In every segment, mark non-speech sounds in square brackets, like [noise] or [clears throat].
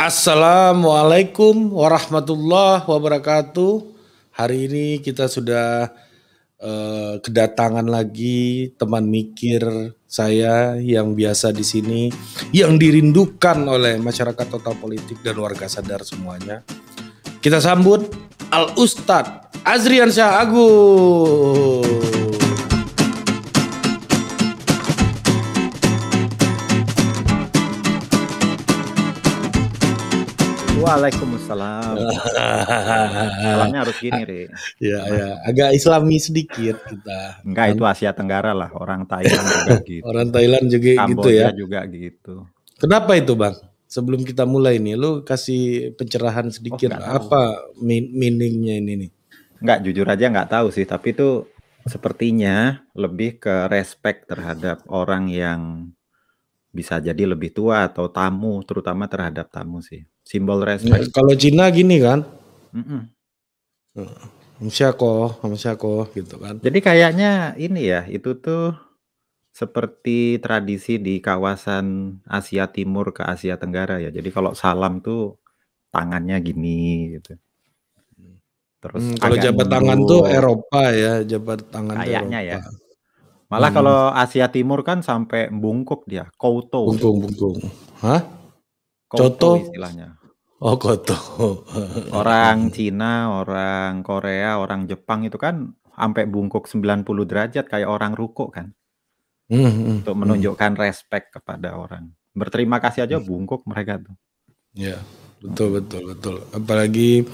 Assalamualaikum warahmatullahi wabarakatuh. Hari ini kita sudah uh, kedatangan lagi teman mikir saya yang biasa di sini, yang dirindukan oleh masyarakat total politik dan warga sadar semuanya. Kita sambut Al Ustadz Azrian Syah Agung. Waalaikumsalam. Salamnya harus gini, Ri. Ya, ya. Agak islami sedikit kita. Enggak, itu Asia Tenggara lah. Orang Thailand juga [laughs] gitu. Orang Thailand juga gitu Kamboja gitu ya. juga gitu. Kenapa itu, Bang? Sebelum kita mulai ini, lu kasih pencerahan oh, sedikit oh, apa meaningnya ini nih? Enggak, jujur aja enggak tahu sih, tapi itu sepertinya lebih ke respect terhadap orang yang bisa jadi lebih tua atau tamu, terutama terhadap tamu sih simbol ya, respect. Ya, kalau Cina gini kan, mm -mm. kok, kok gitu kan. Jadi kayaknya ini ya, itu tuh seperti tradisi di kawasan Asia Timur ke Asia Tenggara ya. Jadi kalau salam tuh tangannya gini gitu. Terus hmm, kalau jabat tangan tuh Eropa ya, jabat tangan kayaknya ya. Malah hmm. kalau Asia Timur kan sampai bungkuk dia, koto Bungkung, bungkung. Hah? Koto, istilahnya. Oh koto. orang Cina, orang Korea, orang Jepang itu kan sampai bungkuk 90 derajat kayak orang ruko kan. Mm-hmm. Untuk menunjukkan respect kepada orang. Berterima kasih aja hmm. bungkuk mereka tuh. Ya, betul betul betul. Apalagi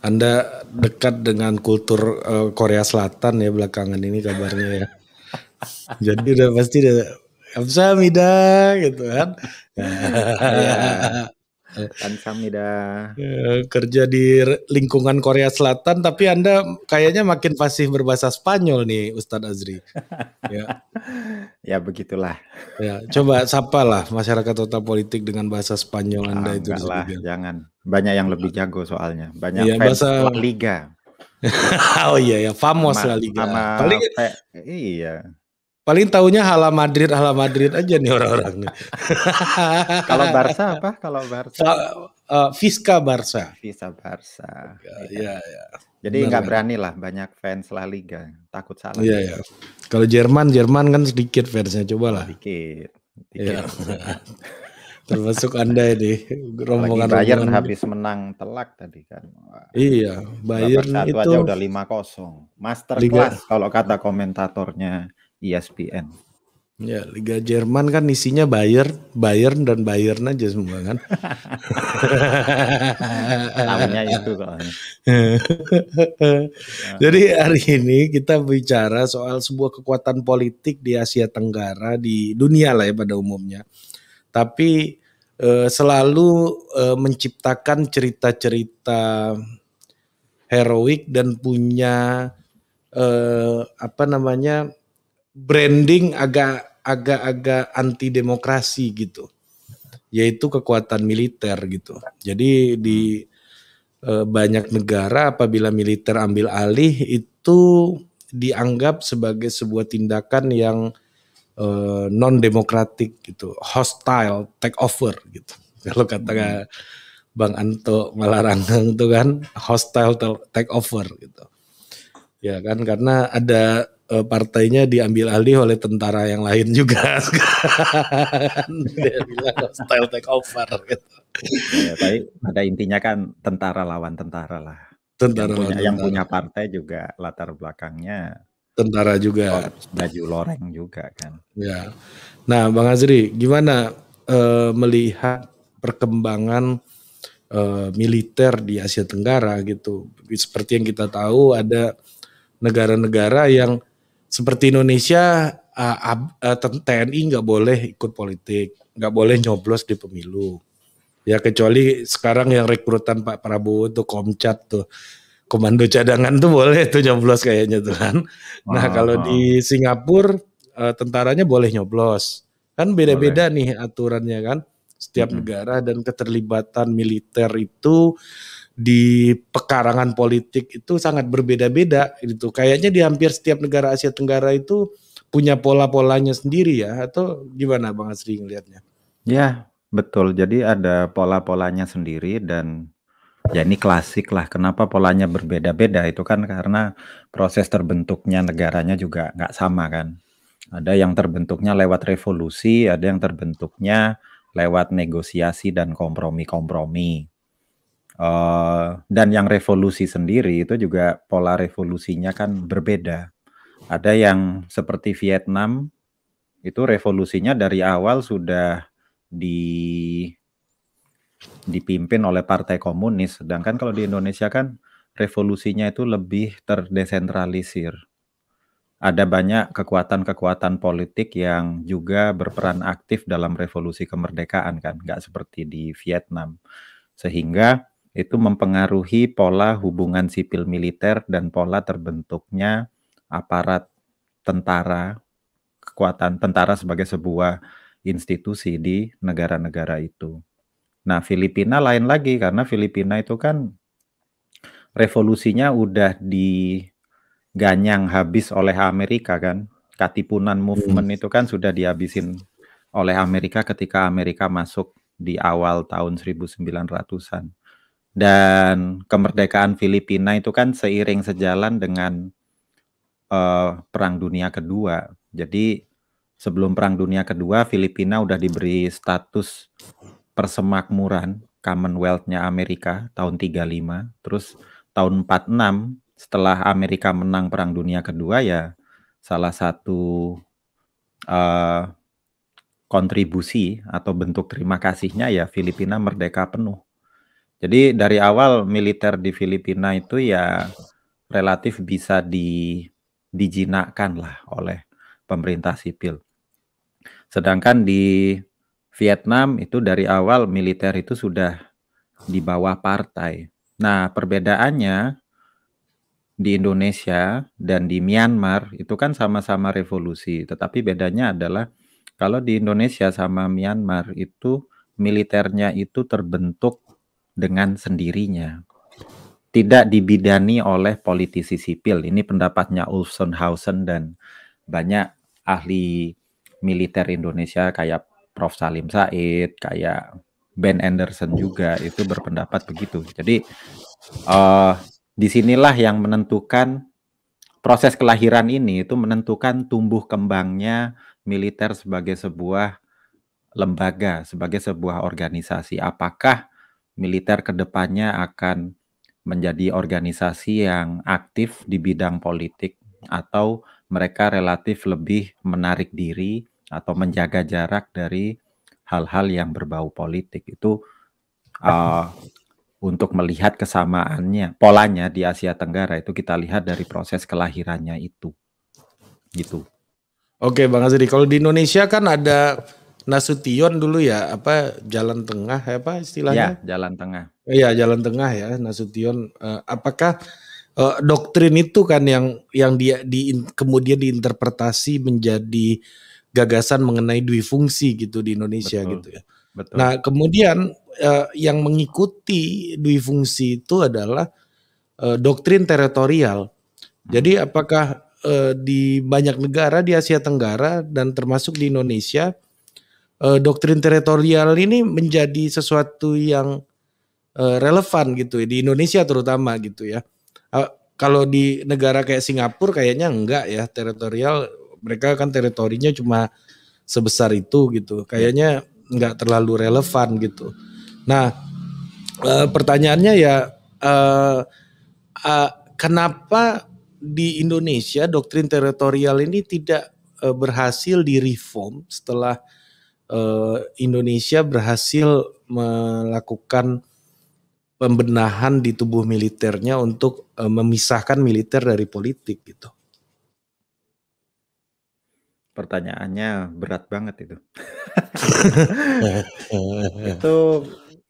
Anda dekat dengan kultur uh, Korea Selatan ya belakangan ini kabarnya ya. [laughs] Jadi udah pasti udah Kamsahamnida gitu kan. ya dah. Ya, kerja di lingkungan Korea Selatan, tapi Anda kayaknya makin fasih berbahasa Spanyol nih, Ustadz Azri. ya. [laughs] ya begitulah. Ya, coba lah masyarakat total politik dengan bahasa Spanyol ah, Anda itu. lah, jangan. Banyak yang lebih jago soalnya. Banyak ya, bahasa... Liga. [laughs] oh iya ya, famos La Liga. Sama, Paling... iya. Paling tahunya hala Madrid, hala Madrid aja nih orang-orang nih. [laughs] Kalau Barca apa? Kalau Barca? Uh, eh, Fiska Barca. Fiska Barca. Iya, iya. Jadi nggak berani lah banyak fans La Liga, takut salah. Iya, iya. Kalau Jerman, Jerman kan sedikit fansnya, coba lah. Sedikit. Ya. [laughs] Termasuk Anda ini rombongan Lagi Bayern rombongan. habis menang telak tadi kan. Iya, Bayern satu itu aja udah lima kosong, Masterclass kalau kata komentatornya ESPN. Ya, Liga Jerman kan isinya Bayern, Bayern dan Bayern aja semua kan. [laughs] itu kok. [laughs] Jadi hari ini kita bicara soal sebuah kekuatan politik di Asia Tenggara, di dunia lah ya pada umumnya. Tapi eh, selalu eh, menciptakan cerita-cerita heroik dan punya eh, apa namanya branding agak agak-agak anti demokrasi gitu yaitu kekuatan militer gitu jadi di e, banyak negara apabila militer ambil alih itu dianggap sebagai sebuah tindakan yang e, non demokratik gitu hostile take over gitu [laughs] kalau kata hmm. Bang Anto melarang itu kan hostile take over gitu ya kan karena ada Eh, partainya diambil alih oleh tentara yang lain juga [laughs] dia bilang style take over gitu. Ya, tapi pada intinya kan tentara lawan tentara lah. Tentara yang punya, tentara. yang punya partai juga latar belakangnya tentara juga baju loreng juga kan. Ya. Nah, Bang Azri, gimana uh, melihat perkembangan uh, militer di Asia Tenggara gitu? Seperti yang kita tahu ada negara-negara yang seperti Indonesia uh, eh, uh, eh, TNI nggak boleh ikut politik, nggak boleh nyoblos di pemilu. Ya kecuali sekarang yang rekrutan Pak Prabowo untuk Komcat tuh. Komando cadangan tuh boleh tuh nyoblos kayaknya tuh kan. Nah, ah, kalau ah. di Singapura uh, tentaranya boleh nyoblos. Kan beda-beda nih aturannya kan. Setiap mm -hmm. negara dan keterlibatan militer itu di pekarangan politik itu sangat berbeda-beda gitu. Kayaknya di hampir setiap negara Asia Tenggara itu punya pola-polanya sendiri ya atau gimana Bang Asri ngelihatnya? Ya, betul. Jadi ada pola-polanya sendiri dan ya ini klasik lah. Kenapa polanya berbeda-beda itu kan karena proses terbentuknya negaranya juga nggak sama kan. Ada yang terbentuknya lewat revolusi, ada yang terbentuknya lewat negosiasi dan kompromi-kompromi Eh, dan yang revolusi sendiri itu juga pola revolusinya kan berbeda. Ada yang seperti Vietnam itu revolusinya dari awal sudah di dipimpin oleh partai komunis, sedangkan kalau di Indonesia kan revolusinya itu lebih terdesentralisir. Ada banyak kekuatan-kekuatan politik yang juga berperan aktif dalam revolusi kemerdekaan kan, nggak seperti di Vietnam. Sehingga itu mempengaruhi pola hubungan sipil militer dan pola terbentuknya aparat tentara, kekuatan tentara sebagai sebuah institusi di negara-negara itu. Nah, Filipina lain lagi karena Filipina itu kan revolusinya udah diganyang habis oleh Amerika kan. Katipunan hmm. movement itu kan sudah dihabisin oleh Amerika ketika Amerika masuk di awal tahun 1900-an. Dan kemerdekaan Filipina itu kan seiring sejalan dengan uh, Perang Dunia Kedua. Jadi sebelum Perang Dunia Kedua, Filipina udah diberi status persemakmuran Commonwealth-nya Amerika tahun 35. Terus tahun 46 setelah Amerika menang Perang Dunia Kedua ya salah satu uh, kontribusi atau bentuk terima kasihnya ya Filipina merdeka penuh jadi dari awal militer di Filipina itu ya relatif bisa di dijinakkan lah oleh pemerintah sipil. Sedangkan di Vietnam itu dari awal militer itu sudah di bawah partai. Nah, perbedaannya di Indonesia dan di Myanmar itu kan sama-sama revolusi, tetapi bedanya adalah kalau di Indonesia sama Myanmar itu militernya itu terbentuk dengan sendirinya. Tidak dibidani oleh politisi sipil. Ini pendapatnya Ulfson Hausen dan banyak ahli militer Indonesia kayak Prof. Salim Said, kayak Ben Anderson juga itu berpendapat begitu. Jadi uh, disinilah yang menentukan proses kelahiran ini itu menentukan tumbuh kembangnya militer sebagai sebuah lembaga, sebagai sebuah organisasi. Apakah militer kedepannya akan menjadi organisasi yang aktif di bidang politik atau mereka relatif lebih menarik diri atau menjaga jarak dari hal-hal yang berbau politik itu uh, untuk melihat kesamaannya polanya di Asia Tenggara itu kita lihat dari proses kelahirannya itu gitu. Oke Bang Azri, kalau di Indonesia kan ada Nasution dulu ya apa Jalan Tengah ya, apa istilahnya? Ya, Jalan Tengah. Iya, Jalan Tengah ya Nasution. Uh, apakah uh, doktrin itu kan yang yang dia di kemudian diinterpretasi menjadi gagasan mengenai dwi fungsi gitu di Indonesia Betul. gitu ya. Betul. Nah, kemudian uh, yang mengikuti dwi fungsi itu adalah uh, doktrin teritorial. Hmm. Jadi apakah uh, di banyak negara di Asia Tenggara dan termasuk di Indonesia uh, doktrin teritorial ini menjadi sesuatu yang uh, relevan gitu ya di Indonesia terutama gitu ya. Uh, kalau di negara kayak Singapura kayaknya enggak ya teritorial mereka kan teritorinya cuma sebesar itu gitu. Kayaknya enggak terlalu relevan gitu. Nah, pertanyaannya ya kenapa di Indonesia doktrin teritorial ini tidak berhasil direform setelah Eh, Indonesia berhasil melakukan pembenahan di tubuh militernya untuk eh, memisahkan militer dari politik gitu. Pertanyaannya berat banget itu. [laughs] itu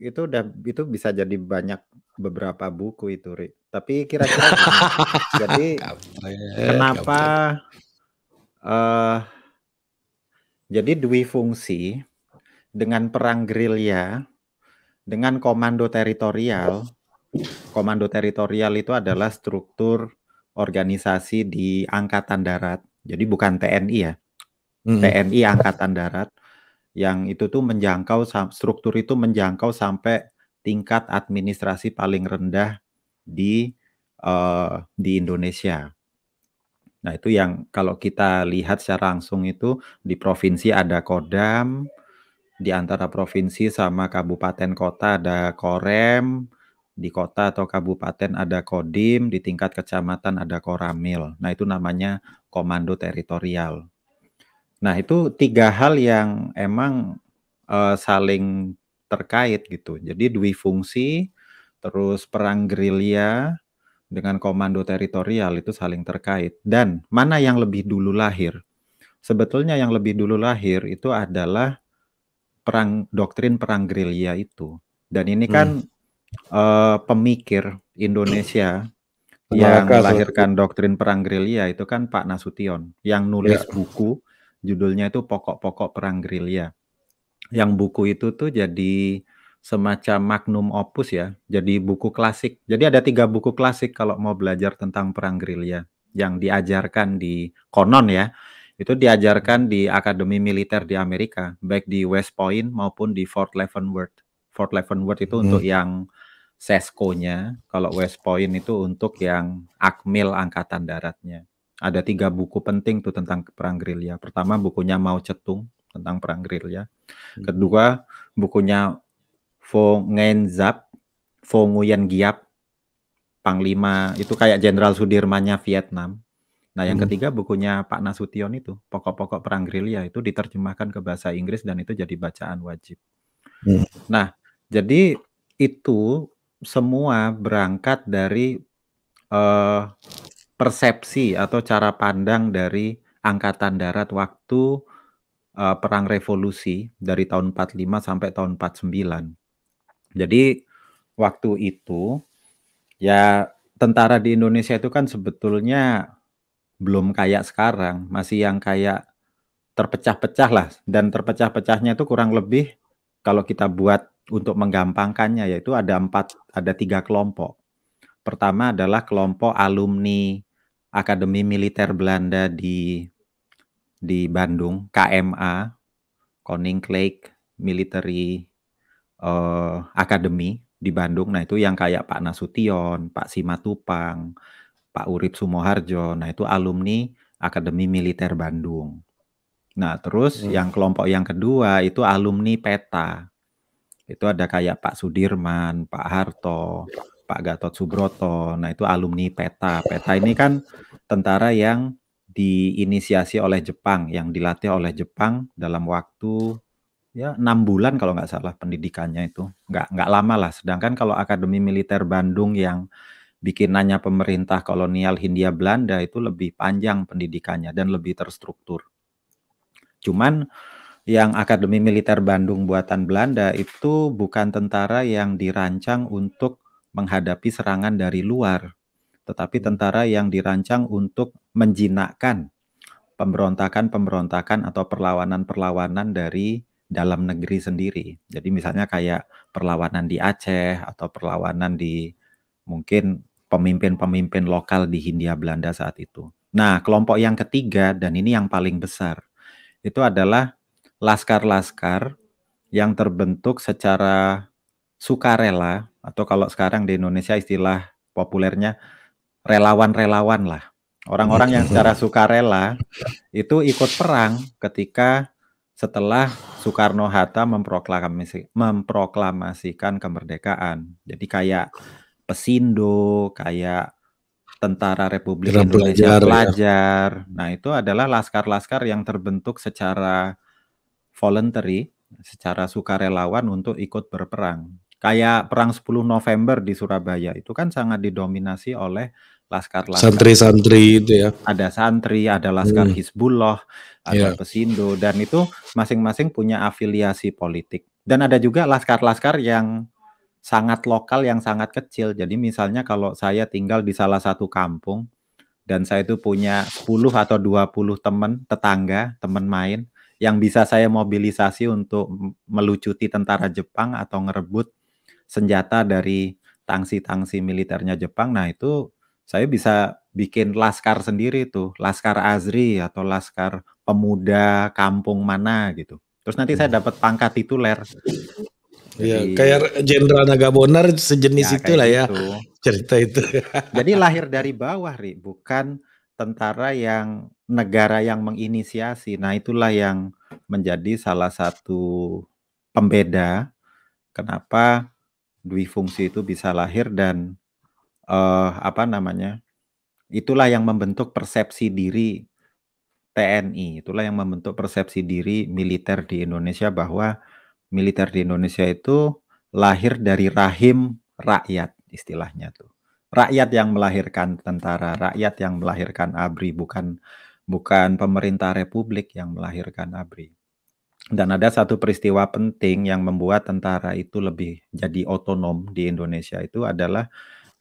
itu udah itu bisa jadi banyak beberapa buku itu, Ri. Tapi kira-kira [laughs] jadi kenapa uh, jadi dwi fungsi dengan perang gerilya, dengan komando teritorial, komando teritorial itu adalah struktur organisasi di angkatan darat. Jadi bukan TNI ya. hmm. TNI angkatan darat yang itu tuh menjangkau struktur itu menjangkau sampai tingkat administrasi paling rendah di uh, di Indonesia. Nah, itu yang kalau kita lihat secara langsung itu di provinsi ada Kodam, di antara provinsi sama kabupaten kota ada Korem, di kota atau kabupaten ada Kodim, di tingkat kecamatan ada Koramil. Nah, itu namanya komando teritorial. Nah, itu tiga hal yang emang uh, saling terkait gitu. Jadi dwi fungsi, terus perang gerilya, dengan komando teritorial itu saling terkait dan mana yang lebih dulu lahir. Sebetulnya yang lebih dulu lahir itu adalah perang doktrin perang gerilya itu. Dan ini kan hmm. uh, pemikir Indonesia yang melahirkan doktrin perang gerilya itu kan Pak Nasution yang nulis ya. buku judulnya itu pokok-pokok perang gerilya. Yang buku itu tuh jadi semacam magnum opus ya. Jadi buku klasik. Jadi ada tiga buku klasik kalau mau belajar tentang perang gerilya yang diajarkan di konon ya. Itu diajarkan di Akademi Militer di Amerika, baik di West Point maupun di Fort Leavenworth. Fort Leavenworth itu hmm. untuk yang seskonya, kalau West Point itu untuk yang Akmil angkatan daratnya. Ada tiga buku penting tuh tentang perang gerilya. Pertama bukunya Mao Cetung tentang perang gerilya. Hmm. Kedua bukunya Fo Ngen Zap, Fo Nguyen Giap, Panglima itu kayak Jenderal Sudirmannya Vietnam. Nah, yang hmm. ketiga bukunya Pak Nasution itu, Pokok-pokok Perang Gerilya itu diterjemahkan ke bahasa Inggris dan itu jadi bacaan wajib. Hmm. Nah, jadi itu semua berangkat dari uh, persepsi atau cara pandang dari angkatan darat waktu uh, perang revolusi dari tahun 45 sampai tahun 49. Jadi waktu itu ya tentara di Indonesia itu kan sebetulnya belum kayak sekarang, masih yang kayak terpecah-pecah lah dan terpecah-pecahnya itu kurang lebih kalau kita buat untuk menggampangkannya yaitu ada empat ada tiga kelompok. Pertama adalah kelompok alumni Akademi Militer Belanda di di Bandung, KMA, Koninklijk Military uh, akademi di Bandung. Nah, itu yang kayak Pak Nasution, Pak Simatupang, Pak Urip Sumoharjo. Nah, itu alumni Akademi Militer Bandung. Nah, terus hmm. yang kelompok yang kedua itu alumni PETA. Itu ada kayak Pak Sudirman, Pak Harto, Pak Gatot Subroto. Nah, itu alumni PETA. PETA ini kan tentara yang diinisiasi oleh Jepang, yang dilatih oleh Jepang dalam waktu ya enam bulan kalau nggak salah pendidikannya itu nggak nggak lama lah sedangkan kalau akademi militer Bandung yang bikinannya pemerintah kolonial Hindia Belanda itu lebih panjang pendidikannya dan lebih terstruktur cuman yang akademi militer Bandung buatan Belanda itu bukan tentara yang dirancang untuk menghadapi serangan dari luar tetapi hmm. tentara yang dirancang untuk menjinakkan pemberontakan-pemberontakan atau perlawanan-perlawanan dari dalam negeri sendiri. Jadi misalnya kayak perlawanan di Aceh atau perlawanan di mungkin pemimpin-pemimpin lokal di Hindia Belanda saat itu. Nah, kelompok yang ketiga dan ini yang paling besar itu adalah laskar-laskar yang terbentuk secara sukarela atau kalau sekarang di Indonesia istilah populernya relawan-relawan lah. Orang-orang yang secara sukarela itu ikut perang ketika setelah Soekarno Hatta memproklamasi, memproklamasikan kemerdekaan. Jadi kayak pesindo, kayak tentara Republik Indonesia pelajar. Ya. pelajar. Ya. Nah itu adalah laskar-laskar yang terbentuk secara voluntary, secara sukarelawan untuk ikut berperang. Kayak perang 10 November di Surabaya itu kan sangat didominasi oleh laskar laskar santri-santri itu ya ada santri ada laskar hmm. Hizbullah ada yeah. Pesindo dan itu masing-masing punya afiliasi politik dan ada juga laskar-laskar yang sangat lokal yang sangat kecil jadi misalnya kalau saya tinggal di salah satu kampung dan saya itu punya 10 atau 20 teman tetangga teman main yang bisa saya mobilisasi untuk melucuti tentara Jepang atau ngerebut senjata dari tangsi-tangsi militernya Jepang nah itu saya bisa bikin laskar sendiri tuh, laskar Azri atau laskar pemuda kampung mana gitu. Terus nanti saya hmm. dapat pangkat tituler. Iya, kayak Jenderal Nagabonar sejenis ya, itulah ya itu. [laughs] cerita itu. [laughs] Jadi lahir dari bawah, Ri, bukan tentara yang negara yang menginisiasi. Nah, itulah yang menjadi salah satu pembeda kenapa dwi fungsi itu bisa lahir dan eh, apa namanya? Itulah yang membentuk persepsi diri TNI, itulah yang membentuk persepsi diri militer di Indonesia bahwa militer di Indonesia itu lahir dari rahim rakyat istilahnya tuh. Rakyat yang melahirkan tentara, rakyat yang melahirkan ABRI bukan bukan pemerintah republik yang melahirkan ABRI. Dan ada satu peristiwa penting yang membuat tentara itu lebih jadi otonom di Indonesia itu adalah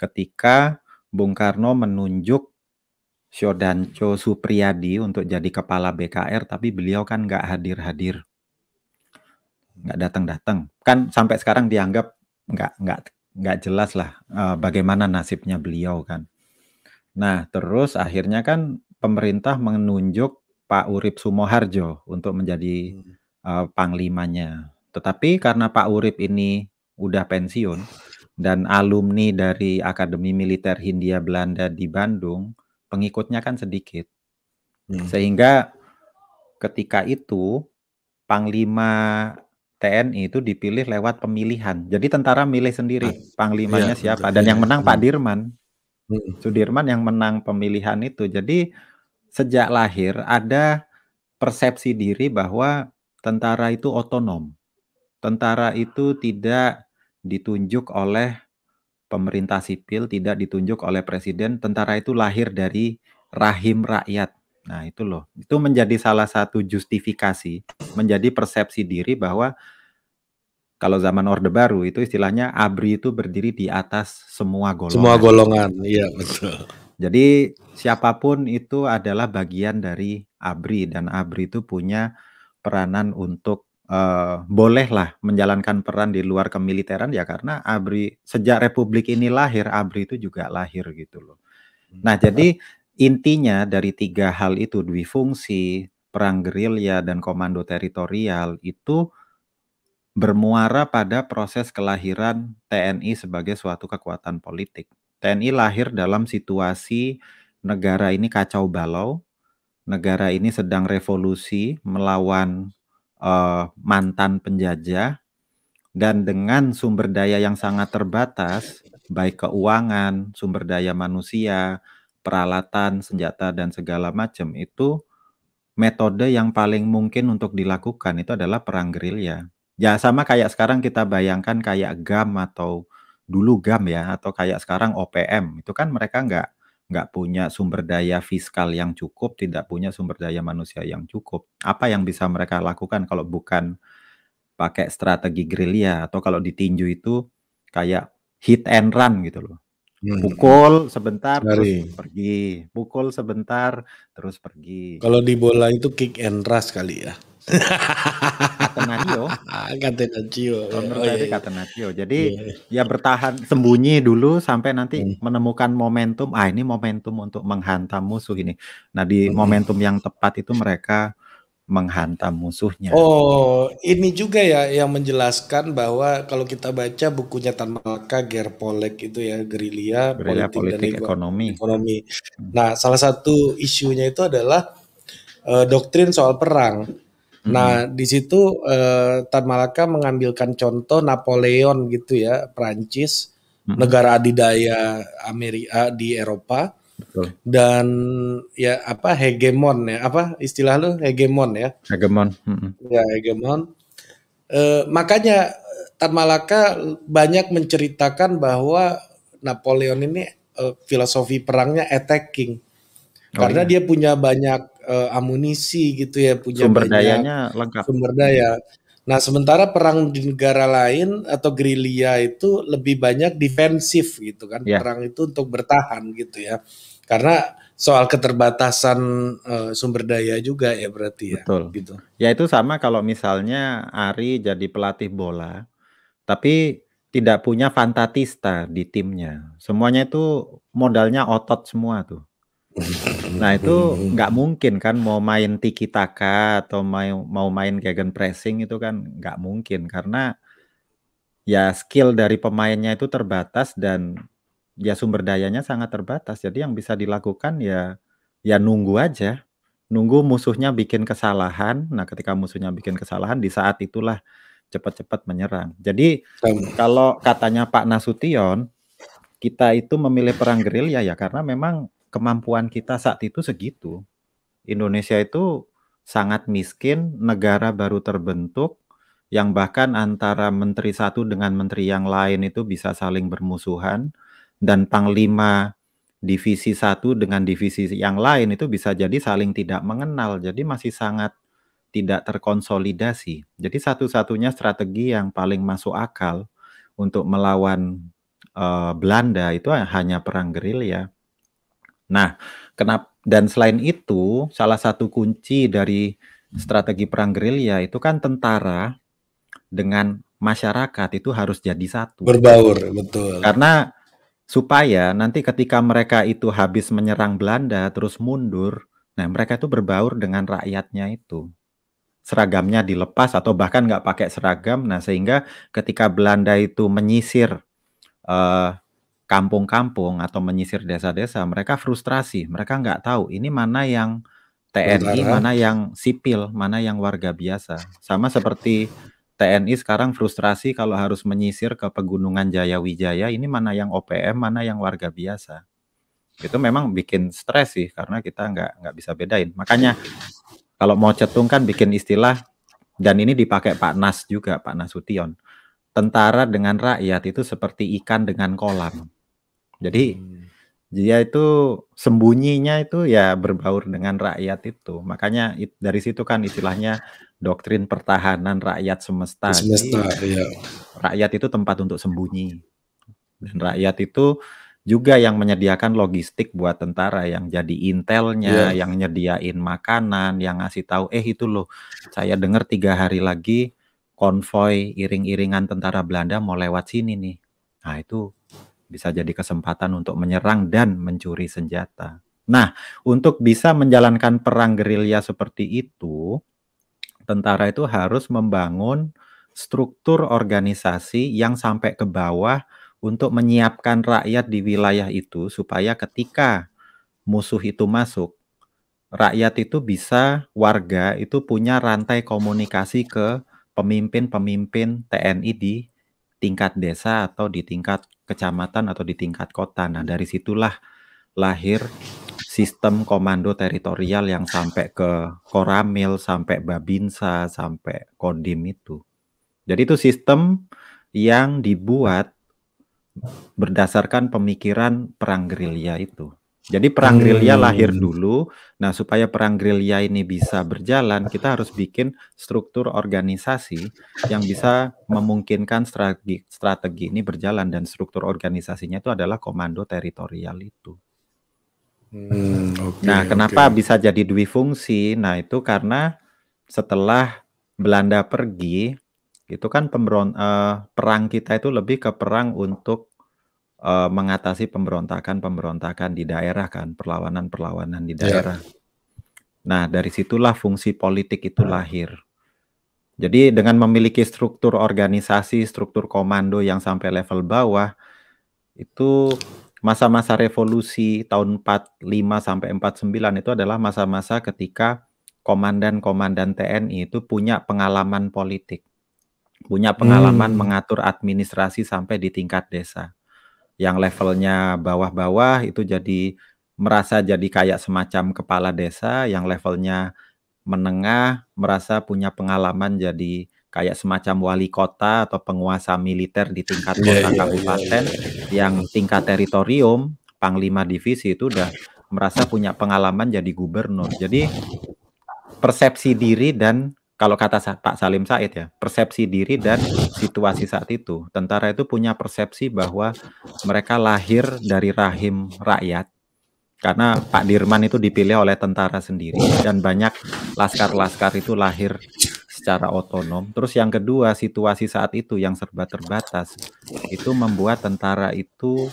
ketika Bung Karno menunjuk Shodancho Supriyadi untuk jadi kepala BKR, tapi beliau kan nggak hadir-hadir, nggak datang-datang. Kan sampai sekarang dianggap nggak nggak nggak jelas lah uh, bagaimana nasibnya beliau kan. Nah terus akhirnya kan pemerintah menunjuk Pak Urip Sumoharjo untuk menjadi uh, panglimanya. Tetapi karena Pak Urip ini udah pensiun, dan alumni dari Akademi Militer Hindia Belanda di Bandung, pengikutnya kan sedikit. Hmm. Sehingga ketika itu Panglima TNI itu dipilih lewat pemilihan. Jadi tentara milih sendiri ah, panglimanya iya, siapa dan iya, yang menang iya. Pak hmm. Dirman. Hmm. Sudirman yang menang pemilihan itu. Jadi sejak lahir ada persepsi diri bahwa tentara itu otonom. Tentara itu tidak ditunjuk oleh pemerintah sipil, tidak ditunjuk oleh presiden. Tentara itu lahir dari rahim rakyat. Nah, itu loh. Itu menjadi salah satu justifikasi, menjadi persepsi diri bahwa kalau zaman Orde Baru itu istilahnya ABRI itu berdiri di atas semua golongan. Semua golongan, iya betul. Jadi siapapun itu adalah bagian dari ABRI dan ABRI itu punya peranan untuk Eh, bolehlah menjalankan peran di luar kemiliteran ya karena ABRI sejak republik ini lahir, ABRI itu juga lahir gitu loh. Hmm. Nah jadi intinya dari tiga hal itu dwi fungsi, perang gerilya, dan komando teritorial itu bermuara pada proses kelahiran TNI sebagai suatu kekuatan politik. TNI lahir dalam situasi negara ini kacau balau, negara ini sedang revolusi melawan uh, mantan penjajah dan dengan sumber daya yang sangat terbatas baik keuangan, sumber daya manusia, peralatan, senjata dan segala macam itu metode yang paling mungkin untuk dilakukan itu adalah perang gerilya. Ya sama kayak sekarang kita bayangkan kayak GAM atau dulu GAM ya atau kayak sekarang OPM itu kan mereka nggak nggak punya sumber daya fiskal yang cukup, tidak punya sumber daya manusia yang cukup. Apa yang bisa mereka lakukan kalau bukan pakai strategi gerilya atau kalau ditinju itu kayak hit and run gitu loh. Hmm. Pukul sebentar Dari. terus pergi, pukul sebentar terus pergi. Kalau di bola itu kick and rush kali ya. Katenatio. [laughs] Katenatio. Menurut oh, saya Catenaccio. Iya, iya. Jadi yeah. Iya. ya bertahan sembunyi dulu sampai nanti mm. menemukan momentum. Ah ini momentum untuk menghantam musuh ini. Nah di mm. momentum yang tepat itu mereka menghantam musuhnya. Oh, ini juga ya yang menjelaskan bahwa kalau kita baca bukunya Tan Malaka, Gerpolek itu ya gerilya, gerilya politik, politik dan ekonomi. ekonomi. Hmm. Nah, salah satu isunya itu adalah eh, doktrin soal perang. Nah, di situ eh, Tan Malaka mengambilkan contoh Napoleon gitu ya, Prancis, hmm. negara adidaya Amerika eh, di Eropa. Betul. Dan ya apa hegemon ya, apa istilah lu hegemon ya? Hegemon. Hmm. Ya, hegemon. Eh, makanya Tan Malaka banyak menceritakan bahwa Napoleon ini uh, filosofi perangnya attacking. Oh, karena iya. dia punya banyak uh, amunisi gitu ya punya sumber banyak dayanya lengkap sumber daya. Nah sementara perang di negara lain atau gerilya itu lebih banyak defensif gitu kan yeah. perang itu untuk bertahan gitu ya karena soal keterbatasan uh, sumber daya juga ya berarti ya. Betul. Gitu. Ya itu sama kalau misalnya Ari jadi pelatih bola tapi tidak punya fantatista di timnya. Semuanya itu modalnya otot semua tuh. Nah itu nggak mungkin kan mau main tiki taka atau mau mau main gegen pressing itu kan nggak mungkin karena ya skill dari pemainnya itu terbatas dan ya sumber dayanya sangat terbatas. Jadi yang bisa dilakukan ya ya nunggu aja, nunggu musuhnya bikin kesalahan. Nah ketika musuhnya bikin kesalahan di saat itulah cepat-cepat menyerang. Jadi kalau katanya Pak Nasution kita itu memilih perang gerilya ya karena memang kemampuan kita saat itu segitu. Indonesia itu sangat miskin, negara baru terbentuk, yang bahkan antara menteri satu dengan menteri yang lain itu bisa saling bermusuhan, dan panglima divisi satu dengan divisi yang lain itu bisa jadi saling tidak mengenal, jadi masih sangat tidak terkonsolidasi. Jadi satu-satunya strategi yang paling masuk akal untuk melawan uh, Belanda itu hanya perang gerilya Nah, kenapa dan selain itu, salah satu kunci dari strategi perang gerilya itu kan tentara dengan masyarakat itu harus jadi satu. Berbaur, betul. Karena supaya nanti ketika mereka itu habis menyerang Belanda terus mundur, nah mereka itu berbaur dengan rakyatnya itu. Seragamnya dilepas atau bahkan nggak pakai seragam, nah sehingga ketika Belanda itu menyisir uh, kampung-kampung atau menyisir desa-desa, mereka frustrasi, mereka nggak tahu ini mana yang TNI, mana yang sipil, mana yang warga biasa. Sama seperti TNI sekarang frustrasi kalau harus menyisir ke pegunungan jaya wijaya ini mana yang OPM, mana yang warga biasa. Itu memang bikin stres sih, karena kita nggak nggak bisa bedain. Makanya kalau mau cetung kan bikin istilah, dan ini dipakai Pak Nas juga, Pak Nasution. Tentara dengan rakyat itu seperti ikan dengan kolam jadi hmm. dia itu sembunyinya itu ya berbaur dengan rakyat itu. Makanya dari situ kan istilahnya doktrin pertahanan rakyat semesta. Semesta, Jadi, ya. Rakyat itu tempat untuk sembunyi. Dan rakyat itu juga yang menyediakan logistik buat tentara yang jadi intelnya, yeah. yang nyediain makanan, yang ngasih tahu eh itu loh saya dengar tiga hari lagi konvoy iring-iringan tentara Belanda mau lewat sini nih. Nah itu bisa jadi kesempatan untuk menyerang dan mencuri senjata. Nah, untuk bisa menjalankan perang gerilya seperti itu, tentara itu harus membangun struktur organisasi yang sampai ke bawah untuk menyiapkan rakyat di wilayah itu supaya ketika musuh itu masuk, rakyat itu bisa warga itu punya rantai komunikasi ke pemimpin-pemimpin TNI di tingkat desa atau di tingkat kecamatan atau di tingkat kota. Nah, dari situlah lahir sistem komando teritorial yang sampai ke Koramil, sampai Babinsa, sampai Kodim itu. Jadi itu sistem yang dibuat berdasarkan pemikiran perang gerilya itu. Jadi perang hmm. gerilya lahir dulu. Nah, supaya perang gerilya ini bisa berjalan, kita harus bikin struktur organisasi yang bisa memungkinkan strategi, strategi ini berjalan dan struktur organisasinya itu adalah komando teritorial itu. Hmm, okay, nah, kenapa okay. bisa jadi dwi fungsi? Nah, itu karena setelah Belanda pergi, itu kan pemberon, eh, perang kita itu lebih ke perang untuk uh, mengatasi pemberontakan-pemberontakan di daerah kan, perlawanan-perlawanan di iya. daerah. Yeah. Nah, dari situlah fungsi politik itu nah. lahir. Jadi dengan memiliki struktur organisasi, struktur komando yang sampai level bawah itu masa-masa revolusi tahun 45 sampai 49 itu adalah masa-masa ketika komandan-komandan TNI itu punya pengalaman politik, punya pengalaman hmm. mengatur administrasi sampai di tingkat desa yang levelnya bawah-bawah itu jadi merasa jadi kayak semacam kepala desa, yang levelnya menengah merasa punya pengalaman jadi kayak semacam wali kota atau penguasa militer di tingkat iya, kota iya, iya, kabupaten yang tingkat teritorium panglima divisi itu udah merasa punya pengalaman jadi gubernur. Jadi persepsi diri dan kalau kata Pak Salim Said ya, persepsi diri dan situasi saat itu. Tentara itu punya persepsi bahwa mereka lahir dari rahim rakyat. Karena Pak Dirman itu dipilih oleh tentara sendiri dan banyak laskar-laskar itu lahir secara otonom. Terus yang kedua, situasi saat itu yang serba terbatas itu membuat tentara itu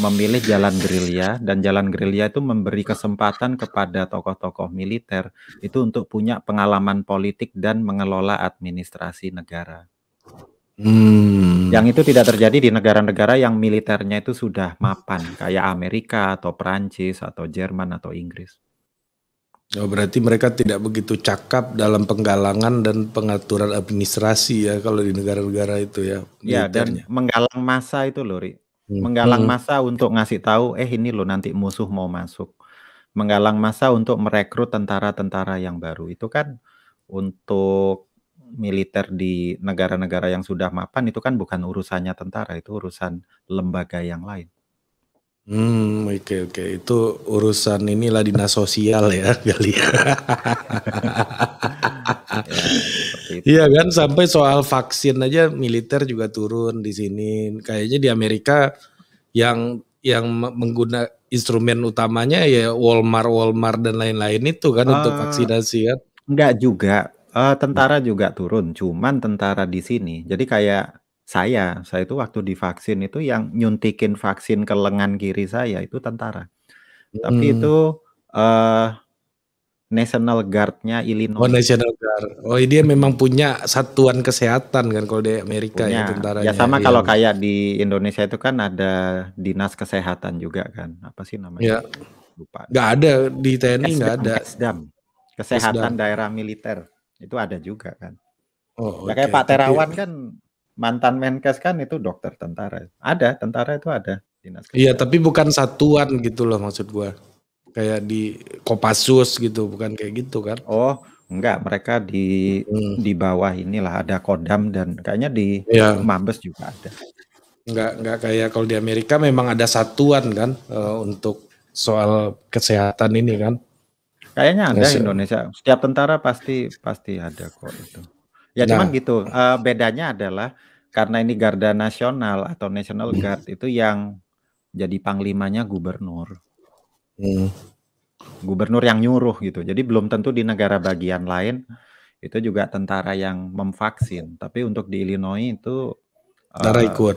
memilih jalan gerilya dan jalan gerilya itu memberi kesempatan kepada tokoh-tokoh militer itu untuk punya pengalaman politik dan mengelola administrasi negara. Hmm. Yang itu tidak terjadi di negara-negara yang militernya itu sudah mapan kayak Amerika atau Perancis atau Jerman atau Inggris. Oh, berarti mereka tidak begitu cakap dalam penggalangan dan pengaturan administrasi ya kalau di negara-negara itu ya. Ya dan menggalang masa itu loh, Hmm. menggalang hmm. masa untuk ngasih tahu eh ini loh nanti musuh mau masuk menggalang masa untuk merekrut tentara-tentara yang baru itu kan untuk militer di negara-negara yang sudah mapan itu kan bukan urusannya tentara itu urusan lembaga yang lain Hmm, oke okay, oke. Okay. Itu urusan inilah dinas sosial ya [laughs] kali ya. Ya, Iya kan sampai soal vaksin aja militer juga turun di sini. Kayaknya di Amerika yang yang mengguna instrumen utamanya ya Walmart, Walmart dan lain-lain itu kan uh, untuk eh, vaksinasi kan. Enggak juga. Uh, tentara juga turun, cuman tentara di sini. Jadi kayak saya, saya itu waktu divaksin itu yang nyuntikin vaksin ke lengan kiri saya itu tentara. Tapi itu uh, National Guard-nya Illinois. Oh, National Guard. Oh, dia memang punya satuan kesehatan kan kalau di Amerika ya punya. ya tentaranya. Ya sama ya. kalau kayak di Indonesia itu kan ada dinas kesehatan juga kan. Apa sih namanya? Ya. Lupa. Gak ada di TNI nggak ada. Kesdam. Kesehatan Kesdam. daerah militer. Itu ada juga kan. Oh, okay. Ya, kayak Pak Terawan Tapi... kan mantan Menkes kan itu dokter tentara. Ada, tentara itu ada. Dinas Iya, tapi bukan satuan gitu loh maksud gua. Kayak di Kopassus gitu, bukan kayak gitu kan? Oh, enggak, mereka di hmm. di bawah inilah ada Kodam dan kayaknya di ya. Mabes juga ada. Enggak, enggak kayak kalau di Amerika memang ada satuan kan uh, untuk soal kesehatan ini kan. Kayaknya ada Masih. Indonesia. Setiap tentara pasti pasti ada kok itu. Ya nah. cuman gitu. Uh, bedanya adalah karena ini garda nasional atau national guard itu yang jadi panglimanya gubernur. Hmm. Gubernur yang nyuruh gitu. Jadi belum tentu di negara bagian lain itu juga tentara yang memvaksin, tapi untuk di Illinois itu tentara uh, ikut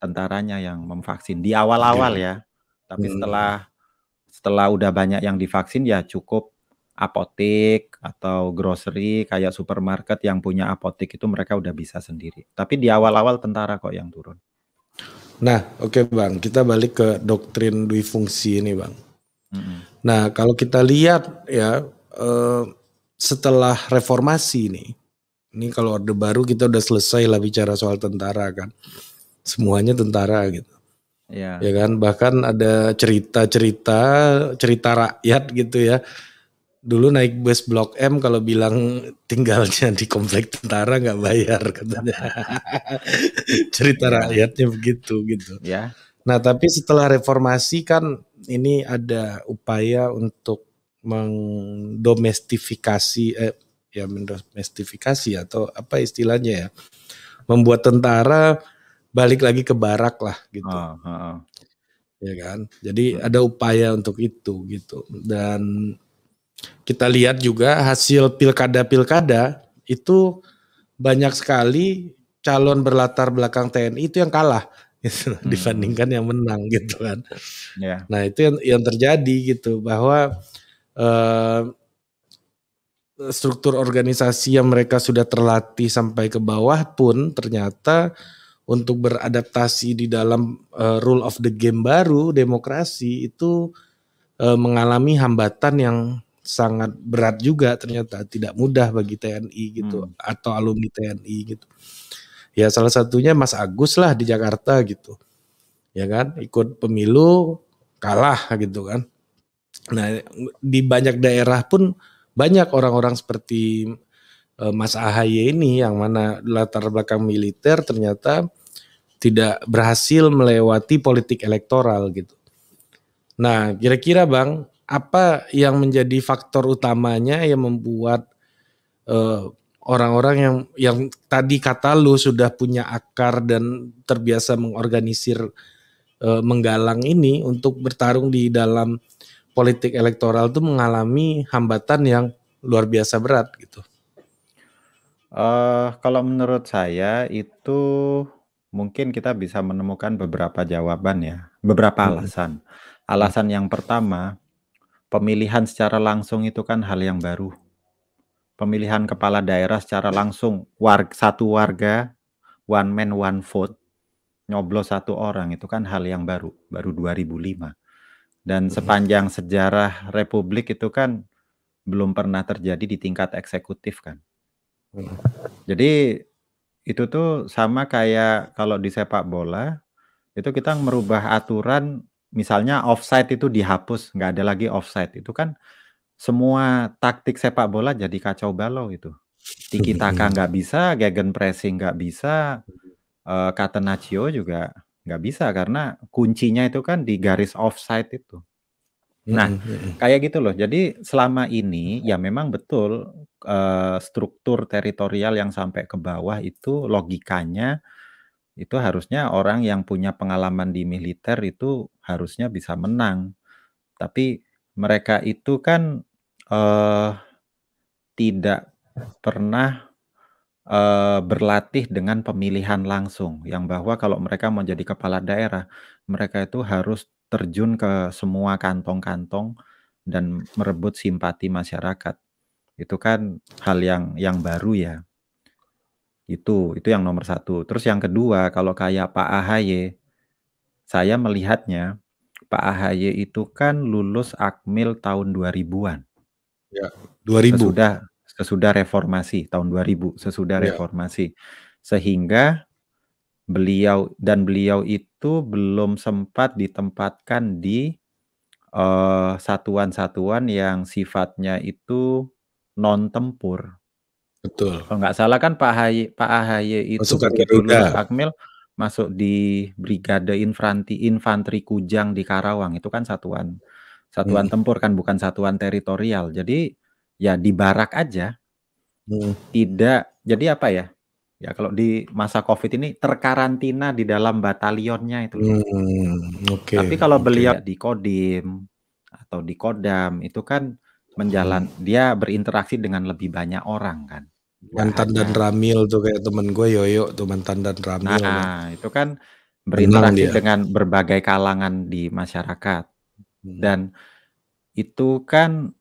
tentaranya yang memvaksin di awal-awal okay. Iya. ya. Tapi hmm. setelah setelah udah banyak yang divaksin ya cukup apotek atau grocery kayak supermarket yang punya apotek itu mereka udah bisa sendiri. Tapi di awal-awal tentara kok yang turun. Nah, oke okay bang, kita balik ke doktrin dwi fungsi ini bang. Mm-hmm. Nah, kalau kita lihat ya eh, setelah reformasi ini, ini kalau orde baru kita udah selesai lah bicara soal tentara kan, semuanya tentara gitu. Iya. ya kan bahkan ada cerita-cerita cerita rakyat gitu ya dulu naik bus blok M kalau bilang tinggalnya di komplek tentara nggak bayar katanya [laughs] cerita rakyatnya begitu gitu ya nah tapi setelah reformasi kan ini ada upaya untuk mendomestifikasi eh, ya mendomestifikasi atau apa istilahnya ya membuat tentara balik lagi ke barak lah gitu uh, uh, uh. ya kan jadi uh. ada upaya untuk itu gitu dan kita lihat juga hasil pilkada-pilkada itu banyak sekali calon berlatar belakang TNI itu yang kalah [laughs] gitu, hmm. dibandingkan yang menang gitu kan. Yeah. Nah itu yang yang terjadi gitu bahwa eh, struktur organisasi yang mereka sudah terlatih sampai ke bawah pun ternyata untuk beradaptasi di dalam uh, rule of the game baru demokrasi itu uh, mengalami hambatan yang sangat berat juga ternyata tidak mudah bagi TNI gitu hmm. atau alumni TNI gitu. Ya salah satunya Mas Agus lah di Jakarta gitu. Ya kan ikut pemilu kalah gitu kan. Nah, di banyak daerah pun banyak orang-orang seperti eh, Mas Ahaye ini yang mana latar belakang militer ternyata tidak berhasil melewati politik elektoral gitu. Nah, kira-kira Bang, apa yang menjadi faktor utamanya yang membuat orang eh, orang-orang yang yang tadi kata lu sudah punya akar dan terbiasa mengorganisir uh, menggalang ini untuk bertarung di dalam politik elektoral itu mengalami hambatan yang luar biasa berat gitu. Uh, kalau menurut saya itu mungkin kita bisa menemukan beberapa jawaban ya, beberapa hmm. alasan. Alasan yang pertama pemilihan secara langsung itu kan hal yang baru. Pemilihan kepala daerah secara langsung, warga, satu warga, one man, one vote, nyoblos satu orang, itu kan hal yang baru, baru 2005. Dan mhm. sepanjang sejarah Republik itu kan belum pernah terjadi di tingkat eksekutif kan. Mhm. Jadi itu tuh sama kayak kalau di sepak bola, itu kita merubah aturan misalnya offside itu dihapus, nggak ada lagi offside itu kan semua taktik sepak bola jadi kacau balau itu. Tiki Taka nggak bisa, Gegen pressing nggak bisa, uh, Catenaccio juga nggak bisa karena kuncinya itu kan di garis offside itu. Nah, hmm, hmm, kayak gitu loh. Jadi selama ini ya memang betul uh, struktur teritorial yang sampai ke bawah itu logikanya itu harusnya orang yang punya pengalaman di militer itu harusnya bisa menang. Tapi mereka itu kan eh, tidak pernah eh, berlatih dengan pemilihan langsung, yang bahwa kalau mereka mau jadi kepala daerah, mereka itu harus terjun ke semua kantong-kantong dan merebut simpati masyarakat. Itu kan hal yang yang baru ya. Itu itu yang nomor satu. Terus yang kedua, kalau kayak Pak Ahaye, saya melihatnya, Pak AHY itu kan lulus Akmil tahun 2000-an. Ya, 2000. Sesudah sesudah reformasi tahun 2000, sesudah ya. reformasi. Sehingga beliau dan beliau itu belum sempat ditempatkan di eh, satuan-satuan uh, yang sifatnya itu non tempur. Betul. Kalau nggak salah kan Pak Ahaye, Pak Ahaye itu Pasukan Akmil masuk di Brigade infanti Infanteri Kujang di Karawang itu kan satuan satuan hmm. tempur kan bukan satuan teritorial. Jadi ya di barak aja. Hmm. Tidak jadi apa ya? Ya kalau di masa Covid ini terkarantina di dalam batalionnya itu. Hmm. Oke. Okay. Tapi kalau okay. di Kodim atau di Kodam itu kan menjalan hmm. dia berinteraksi dengan lebih banyak orang kan mantan dan iya. Ramil tuh kayak temen gue Yoyo tuh mantan dan Ramil. Nah, nah. itu kan berinteraksi dengan berbagai kalangan di masyarakat hmm. dan itu kan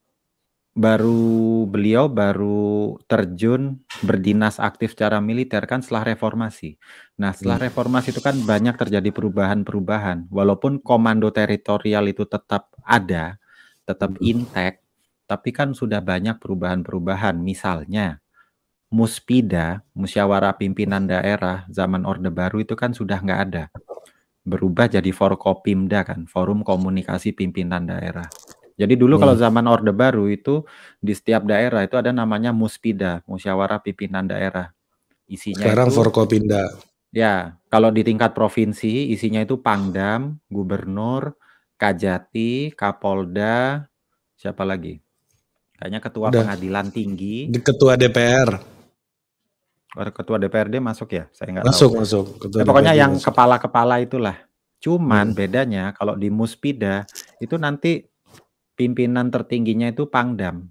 baru beliau baru terjun berdinas aktif secara militer kan setelah reformasi. Nah, setelah hmm. reformasi itu kan banyak terjadi perubahan-perubahan. Walaupun komando teritorial itu tetap ada, tetap hmm. intek, tapi kan sudah banyak perubahan-perubahan. Misalnya, muspida, musyawarah pimpinan daerah zaman Orde Baru itu kan sudah nggak ada. Berubah jadi Forkopimda kan, Forum Komunikasi Pimpinan Daerah. Jadi dulu hmm. kalau zaman Orde Baru itu di setiap daerah itu ada namanya muspida, musyawarah pimpinan daerah. Isinya Sekarang itu, Forkopimda. Ya, kalau di tingkat provinsi isinya itu Pangdam, Gubernur, Kajati, Kapolda, siapa lagi? Kayaknya ketua Udah. pengadilan tinggi. Ketua DPR ketua DPRD masuk ya? Saya nggak masuk, tahu. Masuk, masuk. Ya, pokoknya DPRD yang kepala-kepala itulah. Cuman hmm. bedanya kalau di Muspida itu nanti pimpinan tertingginya itu Pangdam.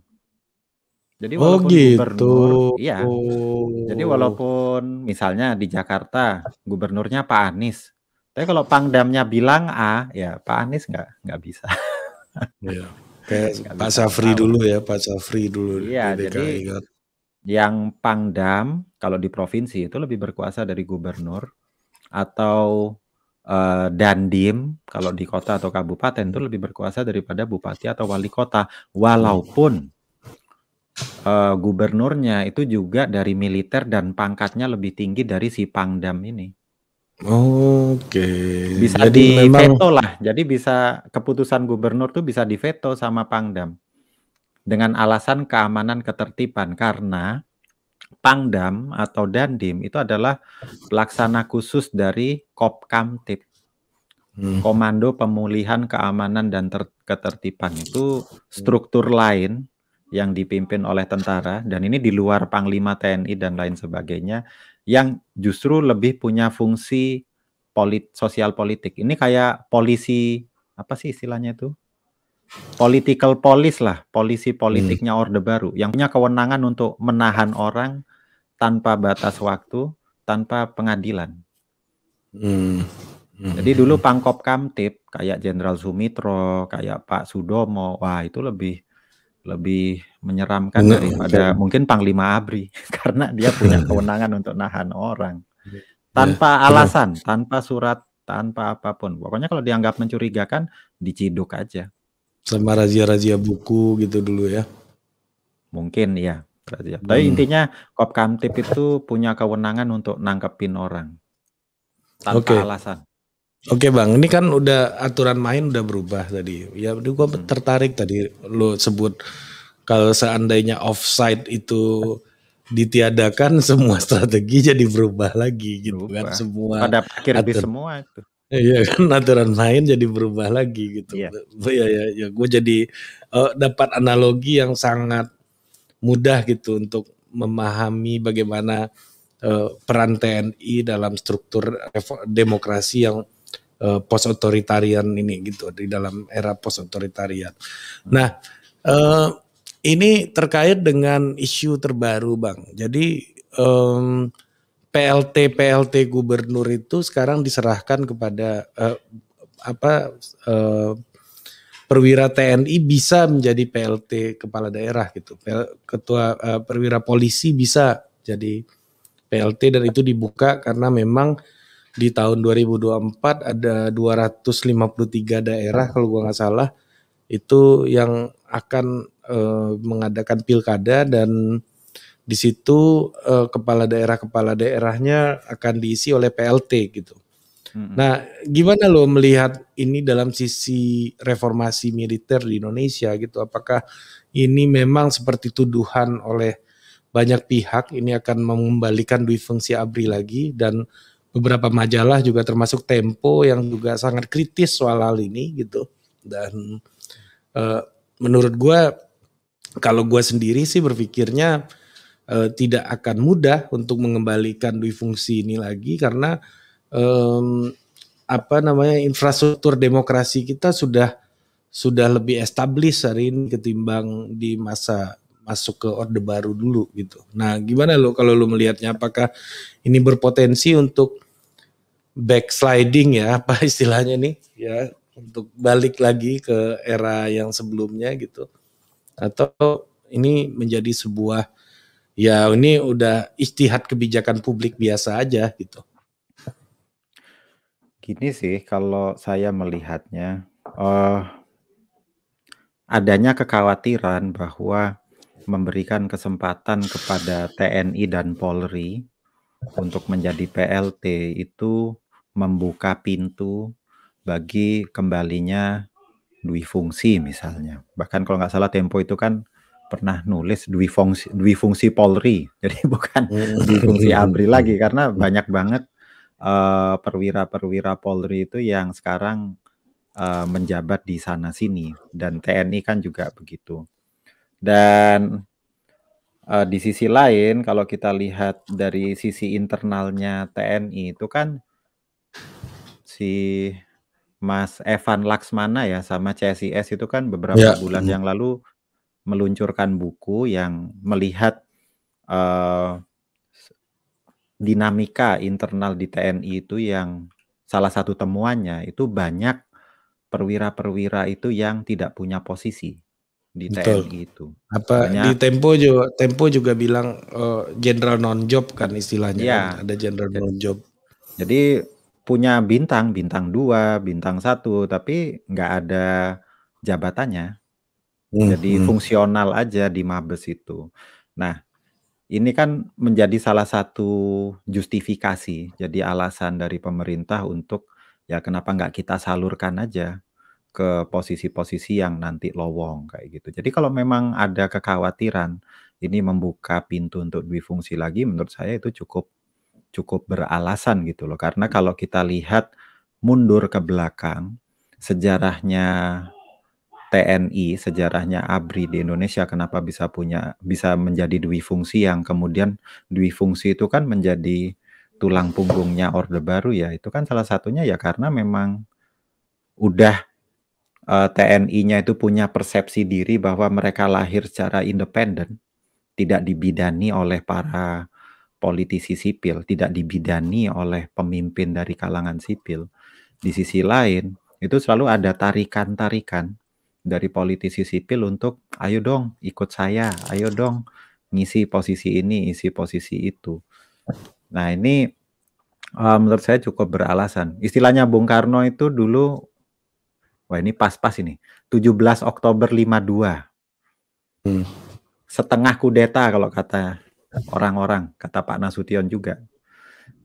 Jadi oh, walaupun oh, gitu. gubernur, iya. Oh. Jadi walaupun misalnya di Jakarta gubernurnya Pak Anies, tapi kalau Pangdamnya bilang A, ya Pak Anies nggak nggak bisa. Iya. Kayak Pak Safri dulu ya, Pak Safri dulu. Iya, jadi kan. yang Pangdam kalau di provinsi itu lebih berkuasa dari gubernur atau uh, dandim kalau di kota atau kabupaten itu lebih berkuasa daripada bupati atau wali kota walaupun uh, gubernurnya itu juga dari militer dan pangkatnya lebih tinggi dari si pangdam ini. Oke. Bisa jadi di memang... veto lah. Jadi bisa keputusan gubernur tuh bisa diveto sama Pangdam. Dengan alasan keamanan ketertiban karena Pangdam atau Dandim itu adalah pelaksana khusus dari Kopkamtib. Hmm. Komando Pemulihan Keamanan dan Ter Ketertiban itu struktur lain yang dipimpin oleh tentara dan ini di luar Panglima TNI dan lain sebagainya yang justru lebih punya fungsi polit sosial politik. Ini kayak polisi apa sih istilahnya itu? political police lah, polisi politiknya hmm. Orde Baru yang punya kewenangan untuk menahan orang tanpa batas waktu, tanpa pengadilan. Hmm. Hmm. Jadi dulu Pangkop Kamtip kayak Jenderal Sumitro, kayak Pak Sudomo, wah itu lebih lebih menyeramkan daripada ya. mungkin Panglima Abri [laughs] karena dia punya iya. kewenangan untuk nahan orang iya. tanpa ya, alasan, ya. tanpa surat, tanpa apapun. Pokoknya kalau dianggap mencurigakan diciduk aja. Sama razia-razia buku gitu dulu ya? Mungkin ya. Razia. Tapi hmm. intinya Kopkamtib itu punya kewenangan untuk nangkepin orang tanpa okay. alasan. Oke bang, ini kan udah aturan main udah berubah tadi. Ya, gue hmm. tertarik tadi lo sebut kalau seandainya offside itu ditiadakan [laughs] semua strategi jadi berubah lagi gitu kan. berubah. kan semua pada akhir semua itu. Iya [laughs] kan aturan main jadi berubah lagi gitu. Iya. Ya ya ya gue jadi uh, dapat analogi yang sangat mudah gitu untuk memahami bagaimana uh, peran TNI dalam struktur demokrasi yang uh, eh, post otoritarian ini gitu di dalam era post otoritarian. Hmm. Nah, uh, ini terkait dengan isu terbaru, Bang. Jadi um, PLT PLT gubernur itu sekarang diserahkan kepada uh, apa uh, perwira TNI bisa menjadi PLT kepala daerah gitu. Ketua uh, perwira polisi bisa jadi PLT dan itu dibuka karena memang di tahun 2024 ada 253 daerah kalau gue nggak salah itu yang akan uh, mengadakan pilkada dan di situ eh, kepala daerah kepala daerahnya akan diisi oleh PLT gitu. hmm Nah, gimana lo melihat ini dalam sisi reformasi militer di Indonesia gitu? Apakah ini memang seperti tuduhan oleh banyak pihak ini akan mengembalikan duit fungsi ABRI lagi dan beberapa majalah juga termasuk Tempo yang juga sangat kritis soal hal ini gitu. Dan eh, menurut gue kalau gue sendiri sih berpikirnya Eh, tidak akan mudah untuk mengembalikan dui fungsi ini lagi karena apa namanya infrastruktur demokrasi kita sudah sudah lebih established hari ini ketimbang di masa masuk ke orde baru dulu gitu. Nah, gimana lo kalau lo melihatnya apakah ini berpotensi untuk backsliding ya apa [laughs] istilahnya nih ya untuk balik lagi ke era yang sebelumnya gitu atau ini menjadi sebuah ya ini udah istihad kebijakan publik biasa aja gitu. Gini sih kalau saya melihatnya uh, adanya kekhawatiran bahwa memberikan kesempatan kepada TNI dan Polri untuk menjadi PLT itu membuka pintu bagi kembalinya dui fungsi misalnya. Bahkan kalau nggak salah Tempo itu kan pernah nulis dwi fungsi dwi fungsi Polri. [laughs] Jadi bukan hmm. dwi fungsi ABRI hmm. lagi karena banyak banget perwira eh, perwira-perwira Polri itu yang sekarang uh, menjabat di sana sini dan TNI kan juga begitu. Dan uh, di sisi lain kalau kita lihat dari sisi internalnya TNI itu kan si Mas Evan Laksmana ya sama CSIS itu kan beberapa ya. bulan yang lalu meluncurkan buku yang melihat uh, dinamika internal di TNI itu yang salah satu temuannya itu banyak perwira-perwira itu yang tidak punya posisi di Betul. TNI itu. Apa banyak, di Tempo juga Tempo juga bilang uh, general non job kan istilahnya Iya. kan? ada general jadi, non job. Jadi punya bintang bintang dua bintang satu tapi nggak ada jabatannya Hmm, Jadi hmm. fungsional aja di Mabes itu. Nah, ini kan menjadi salah satu justifikasi, jadi alasan dari pemerintah untuk ya kenapa nggak kita salurkan aja ke posisi-posisi yang nanti lowong kayak gitu. Jadi kalau memang ada kekhawatiran ini membuka pintu untuk difungsi lagi, menurut saya itu cukup cukup beralasan gitu loh. Karena kalau kita lihat mundur ke belakang sejarahnya TNI sejarahnya ABRI di Indonesia kenapa bisa punya bisa menjadi dwi fungsi yang kemudian dwi fungsi itu kan menjadi tulang punggungnya Orde Baru ya itu kan salah satunya ya karena memang udah uh, eh, TNI-nya itu punya persepsi diri bahwa mereka lahir secara independen tidak dibidani oleh para politisi sipil tidak dibidani oleh pemimpin dari kalangan sipil di sisi lain itu selalu ada tarikan-tarikan dari politisi sipil untuk ayo dong ikut saya, ayo dong ngisi posisi ini, isi posisi itu. Nah ini uh, menurut saya cukup beralasan. Istilahnya Bung Karno itu dulu, wah ini pas-pas ini, 17 Oktober 52. Hmm. Setengah kudeta kalau kata orang-orang, kata Pak Nasution juga.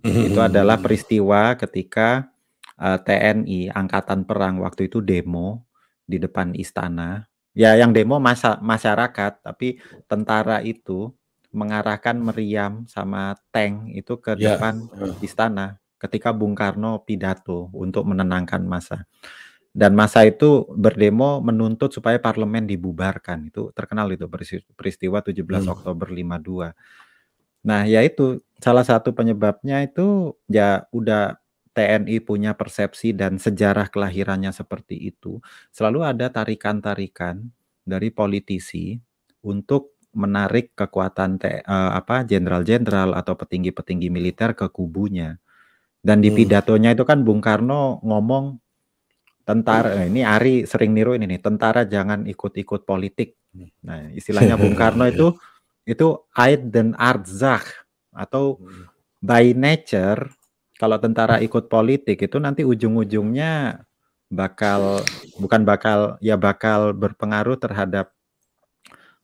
Itu adalah [laughs] peristiwa ketika eh, TNI Angkatan Perang waktu itu demo di depan istana. Ya yang demo masa, masyarakat, tapi tentara itu mengarahkan meriam sama tank itu ke ya, depan eh. istana ketika Bung Karno pidato untuk menenangkan masa. Dan masa itu berdemo menuntut supaya parlemen dibubarkan. Itu terkenal itu peristiwa 17 hmm. Oktober 52. Nah, yaitu salah satu penyebabnya itu ya udah TNI punya persepsi dan sejarah kelahirannya seperti itu, selalu ada tarikan-tarikan dari politisi untuk menarik kekuatan te, uh, apa jenderal-jenderal atau petinggi-petinggi militer ke kubunya. Dan di hmm. pidatonya itu kan Bung Karno ngomong tentara hmm. ini Ari sering niru ini nih, tentara jangan ikut-ikut politik. Hmm. Nah, istilahnya Bung Karno itu [laughs] itu Aid dan Arzach atau by nature kalau tentara ikut politik itu nanti ujung-ujungnya bakal bukan bakal ya bakal berpengaruh terhadap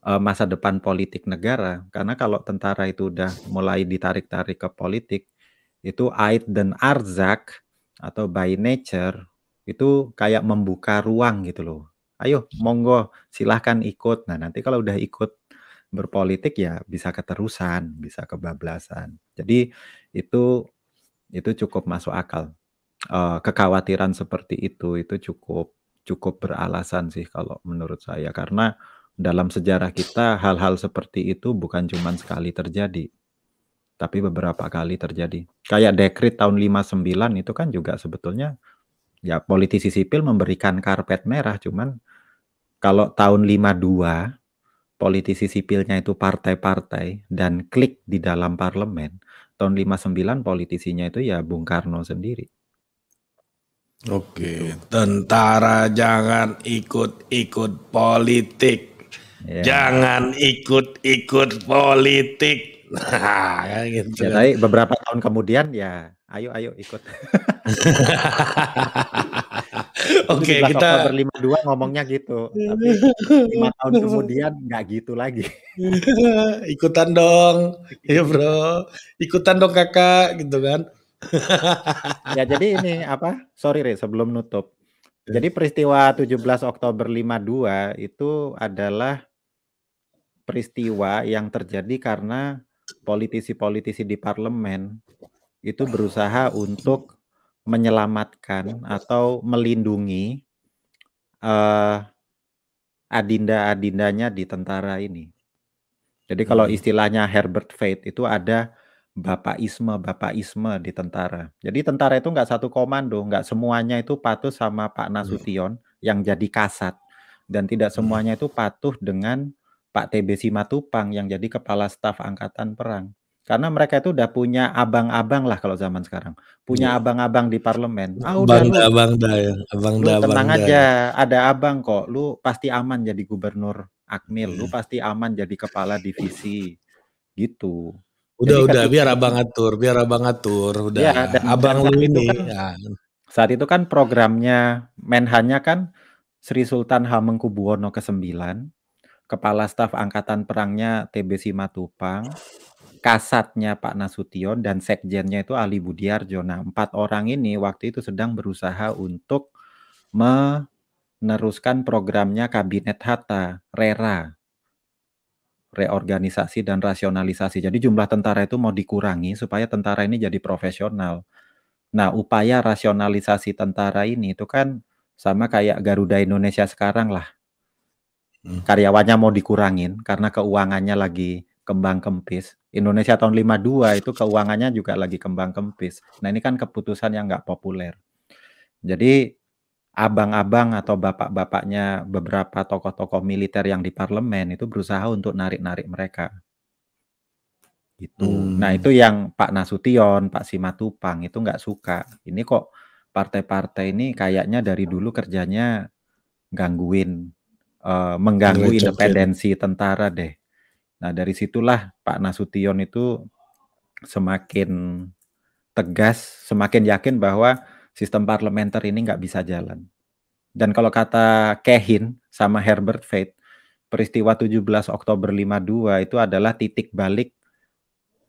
uh, masa depan politik negara karena kalau tentara itu udah mulai ditarik-tarik ke politik itu ait dan Arzak atau by nature itu kayak membuka ruang gitu loh. Ayo monggo silahkan ikut. Nah nanti kalau udah ikut berpolitik ya bisa keterusan, bisa kebablasan. Jadi itu itu cukup masuk akal. Uh, kekhawatiran seperti itu, itu cukup cukup beralasan sih kalau menurut saya, karena dalam sejarah kita hal-hal seperti itu bukan cuma sekali terjadi, tapi beberapa kali terjadi. Kayak dekrit tahun 59 itu kan juga sebetulnya ya politisi sipil memberikan karpet merah, cuman kalau tahun 52 politisi sipilnya itu partai-partai dan klik di dalam parlemen, tahun 59 politisinya itu ya Bung Karno sendiri. Oke, tentara jangan ikut-ikut politik. Ya. Jangan ikut-ikut politik. Nah, ya gitu. Ya, kan. beberapa tahun kemudian ya, ayo ayo ikut. [laughs] [laughs] Oke, okay, kita berlima dua ngomongnya gitu. Tapi lima tahun [laughs] kemudian nggak gitu lagi. [laughs] Ikutan dong. Iya, Bro. Ikutan dong Kakak gitu kan. ya jadi ini apa? Sorry Re, sebelum nutup. Jadi peristiwa 17 Oktober 52 itu adalah peristiwa yang terjadi karena politisi-politisi di parlemen itu berusaha untuk menyelamatkan atau melindungi uh, adinda-adindanya di tentara ini. Jadi kalau hmm. istilahnya Herbert Fate itu ada bapakisme-bapakisme di tentara. Jadi tentara itu nggak satu komando, nggak semuanya itu patuh sama Pak hmm. Nasution yang jadi kasat dan tidak hmm. semuanya itu patuh dengan Pak TB Simatupang yang jadi kepala staf angkatan perang. Karena mereka itu udah punya abang-abang lah kalau zaman sekarang. Punya iya. abang-abang di parlemen. Ah, udah abang lu, abang da, ya. abang lu tenang abang tenang da. aja, ya. ada abang kok. Lu pasti aman jadi gubernur Akmil, yeah. lu iya. pasti aman jadi kepala divisi. Gitu. Udah jadi udah kan, biar abang atur, biar abang atur, udah. Iya, ya, dan, abang dan lu ini. Kan, ya. Saat itu kan programnya Menhannya kan Sri Sultan Hamengkubuwono ke-9, kepala staf angkatan perangnya TBC Matupang kasatnya Pak Nasution dan sekjennya itu Ali Budiarjo. Nah, empat orang ini waktu itu sedang berusaha untuk meneruskan programnya Kabinet Hatta, RERA, reorganisasi dan rasionalisasi. Jadi jumlah tentara itu mau dikurangi supaya tentara ini jadi profesional. Nah, upaya rasionalisasi tentara ini itu kan sama kayak Garuda Indonesia sekarang lah. Hmm. Karyawannya mau dikurangin karena keuangannya lagi kembang kempis Indonesia tahun 52 itu keuangannya juga lagi kembang kempis. Nah ini kan keputusan yang nggak populer. Jadi abang-abang atau bapak-bapaknya beberapa tokoh-tokoh militer yang di parlemen itu berusaha untuk narik-narik mereka. Gitu. Hmm. Nah itu yang Pak Nasution, Pak Simatupang itu nggak suka. Ini kok partai-partai ini kayaknya dari dulu kerjanya gangguin, uh, mengganggu independensi tentara deh. Nah dari situlah Pak Nasution itu semakin tegas, semakin yakin bahwa sistem parlementer ini nggak bisa jalan. Dan kalau kata Kehin sama Herbert Feit, peristiwa 17 Oktober 52 itu adalah titik balik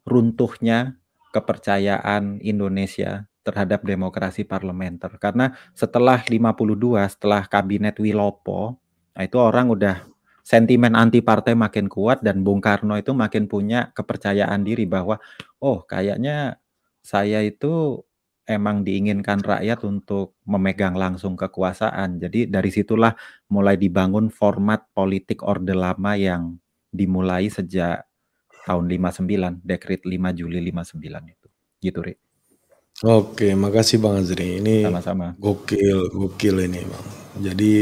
runtuhnya kepercayaan Indonesia terhadap demokrasi parlementer. Karena setelah 52, setelah kabinet Wilopo, nah itu orang udah sentimen anti partai makin kuat dan Bung Karno itu makin punya kepercayaan diri bahwa oh kayaknya saya itu emang diinginkan rakyat untuk memegang langsung kekuasaan. Jadi dari situlah mulai dibangun format politik orde lama yang dimulai sejak tahun 59, dekret 5 Juli 59 itu. Gitu, Ri. Oke, makasih Bang Azri. Ini sama-sama. Gokil, gokil ini, Bang. Jadi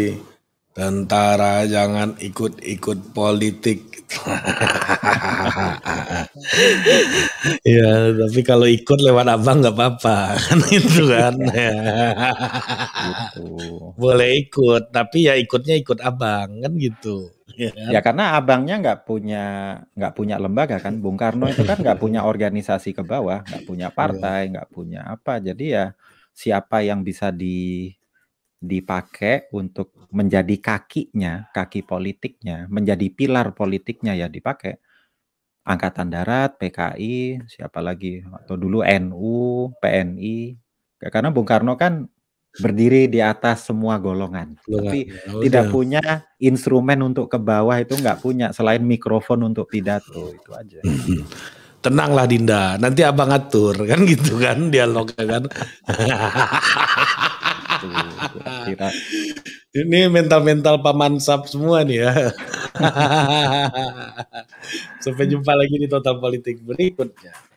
Tentara jangan ikut-ikut politik. ya, tapi kalau ikut lewat abang nggak apa-apa kan itu kan. ya Boleh ikut, tapi ya ikutnya ikut abang kan gitu. Ya, ya karena abangnya nggak punya nggak punya lembaga kan, Bung Karno itu kan nggak punya organisasi ke bawah, nggak punya iya. partai, nggak punya apa. Jadi ya siapa yang bisa di dipakai untuk menjadi kakinya, kaki politiknya, menjadi pilar politiknya ya dipakai Angkatan Darat, PKI, siapa lagi atau dulu NU, PNI. Karena Bung Karno kan berdiri di atas semua golongan, Loh, tapi ya, tidak ya. punya instrumen untuk ke bawah itu nggak punya selain mikrofon untuk pidato itu aja. [clears throat] Tenanglah Dinda, nanti abang atur kan gitu kan dialognya kan. [laughs] Gitu. Ini mental-mental paman sub semua nih ya. [laughs] Sampai jumpa lagi di Total Politik berikutnya.